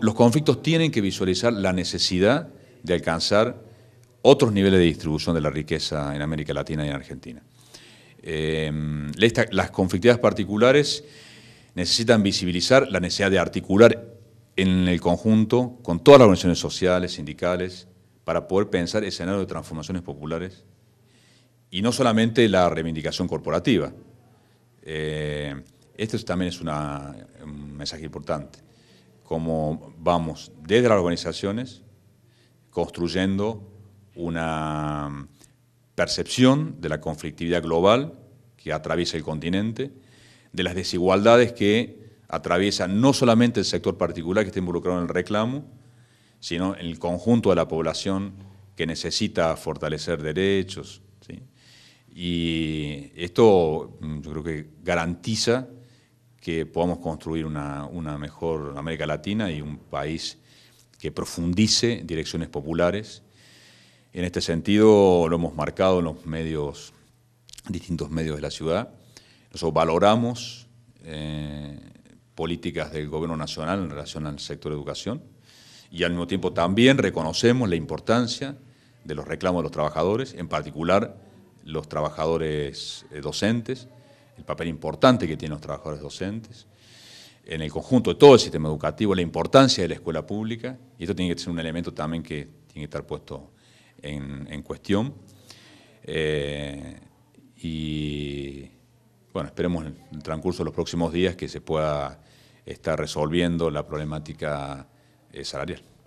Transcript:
los conflictos tienen que visualizar la necesidad de alcanzar otros niveles de distribución de la riqueza en América Latina y en Argentina. Eh, las conflictividades particulares necesitan visibilizar la necesidad de articular en el conjunto con todas las organizaciones sociales, sindicales, para poder pensar escenarios de transformaciones populares y no solamente la reivindicación corporativa. Este también es un mensaje importante como vamos desde las organizaciones construyendo una mm, percepción de la conflictividad global que atraviesa el continente, de las desigualdades que atraviesa no solamente el sector particular que está involucrado en el reclamo, sino el conjunto de la población que necesita fortalecer derechos. Y esto mm, yo creo que garantiza que podamos construir una, una mejor América Latina y un país que profundice direcciones populares. En este sentido lo hemos marcado en los medios, distintos medios de la ciudad. Nosotros valoramos eh, políticas del gobierno nacional en relación al sector de educación y al mismo tiempo también reconocemos la importancia de los reclamos de los trabajadores, en particular los trabajadores eh, docentes, el papel importante que tienen los trabajadores docentes, en el conjunto de todo el sistema educativo, la importancia de la escuela pública, y esto tiene que ser un elemento también que tiene que estar puesto en, cuestión. Eh, y bueno, esperemos en el transcurso de los próximos días que se pueda estar resolviendo la problemática eh, salarial.